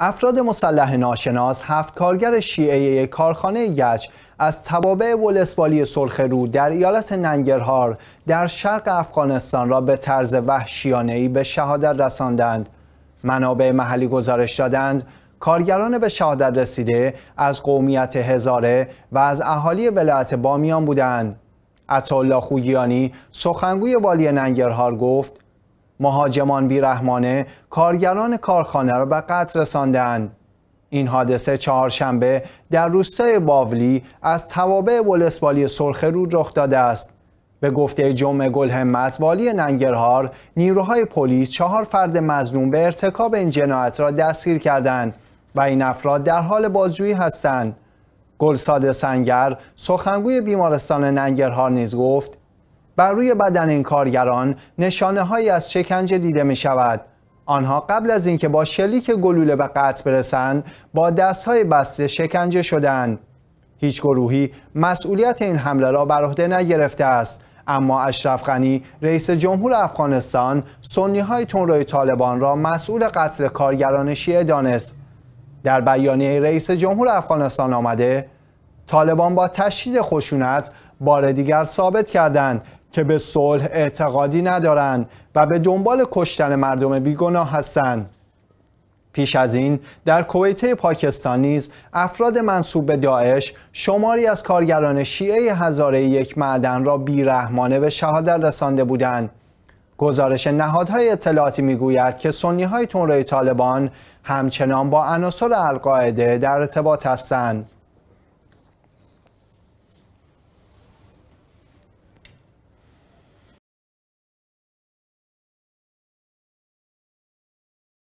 افراد مسلح ناشناس هفت کارگر شیعه کارخانه یچ از توابع ولسوالی رو در ایالت ننگرهار در شرق افغانستان را به طرز وحشیانه‌ای به شهادت رساندند. منابع محلی گزارش دادند کارگران به شهادت رسیده از قومیت هزاره و از اهالی ولایت بامیان بودند. الله خوگیانی سخنگوی والی ننگرهار گفت مهاجمان بیرحمانه کارگران کارخانه را به قتل رساندند این حادثه چهارشنبه در روستای باولی از توابع ولسوالی رود رخ داده است به گفته جمع گل همت والی ننگرهار نیروهای پلیس چهار فرد مظلوم به ارتکاب این جنایت را دستگیر کردند و این افراد در حال بازجویی هستند گلساد سنگر سخنگوی بیمارستان ننگرهار نیز گفت بر روی بدن این کارگران نشانه هایی از شکنجه دیده می شود. آنها قبل از اینکه با شلیک گلوله به قطع برسند با های بسته شکنجه شدند. هیچ گروهی مسئولیت این حمله را بر عهده نگرفته است اما اشرف غنی رئیس جمهور افغانستان سنی های طالبان را مسئول قتل کارگران شیعه دانست در بیانیه رئیس جمهور افغانستان آمده طالبان با تشدید خشونت بار دیگر ثابت کردند که به صلح اعتقادی ندارند و به دنبال کشتن مردم بیگناه هستند پیش از این در کویت پاکستان نیز افراد منصوب به داعش شماری از کارگران شیعه هزاره یک معدن را بیرحمانه به شهادت رسانده بودند گزارش نهادهای اطلاعاتی میگوید که سنی های تنروی طالبان همچنان با عناصر القاعده در ارتباط هستند